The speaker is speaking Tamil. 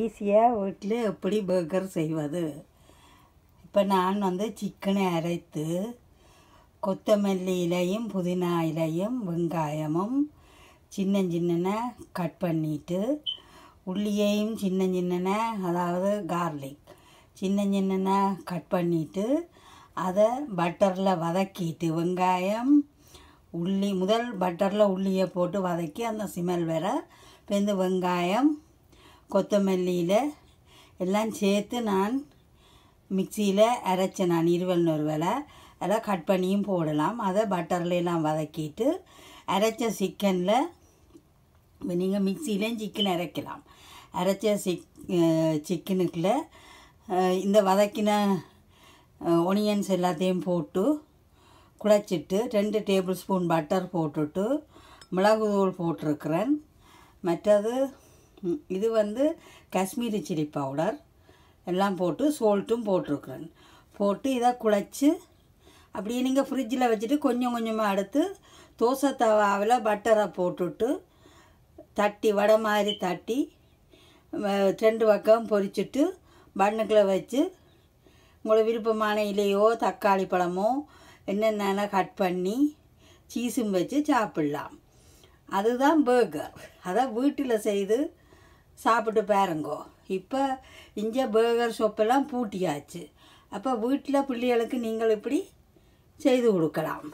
ஈஸியாக வீட்டில் எப்படி பர்கர் செய்வது இப்போ நான் வந்து சிக்கனை அரைத்து கொத்தமல்லி இலையும் புதினா இலையும் வெங்காயமும் சின்ன சின்னன கட் பண்ணிட்டு உள்ளியையும் சின்ன சின்னன அதாவது கார்லிக் சின்ன சின்ன கட் பண்ணிவிட்டு அதை பட்டரில் வதக்கிட்டு வெங்காயம் உள்ளி முதல் பட்டரில் உள்ளியை போட்டு வதக்கி அந்த சிமெல் வேற இப்போ வெங்காயம் கொத்தமல்லியில் எல்லாம் சேர்த்து நான் மிக்சியில் அரைச்சேன் நான் இருவல் நொறுவலை அதெல்லாம் கட் பண்ணியும் போடலாம் அதை பட்டர்லாம் வதக்கிட்டு அரைச்ச சிக்கனில் இப்போ நீங்கள் மிக்சிலையும் சிக்கன் அரைக்கலாம் அரைச்ச சிக் சிக்கனுக்குள்ள இந்த வதக்கின ஒனியன்ஸ் எல்லாத்தையும் போட்டு குழச்சிட்டு ரெண்டு டேபிள் ஸ்பூன் பட்டர் போட்டுட்டு தூள் போட்டிருக்கிறேன் மற்றது இது வந்து காஷ்மீரி சில்லி பவுடர் எல்லாம் போட்டு சோல்ட்டும் போட்டிருக்குறேன் போட்டு இதை குழைச்சி அப்படியே நீங்கள் ஃப்ரிட்ஜில் வச்சுட்டு கொஞ்சம் கொஞ்சமாக எடுத்து தோசை தவாவில் பட்டரை போட்டுட்டு தட்டி வடை மாதிரி தட்டி ரெண்டு பக்கம் பொரிச்சுட்டு பண்ணுக்குள்ளே வச்சு உங்களை விருப்பமான இலையோ தக்காளி பழமோ என்னென்ன கட் பண்ணி சீஸும் வச்சு சாப்பிட்லாம் அதுதான் பேர்கர் அதை வீட்டில் செய்து சாப்பிட்டு பாருங்கோ இப்போ இங்கே பேர்கர் ஷாப்பெல்லாம் பூட்டியாச்சு அப்போ வீட்டில் பிள்ளைகளுக்கு நீங்கள் இப்படி செய்து கொடுக்கலாம்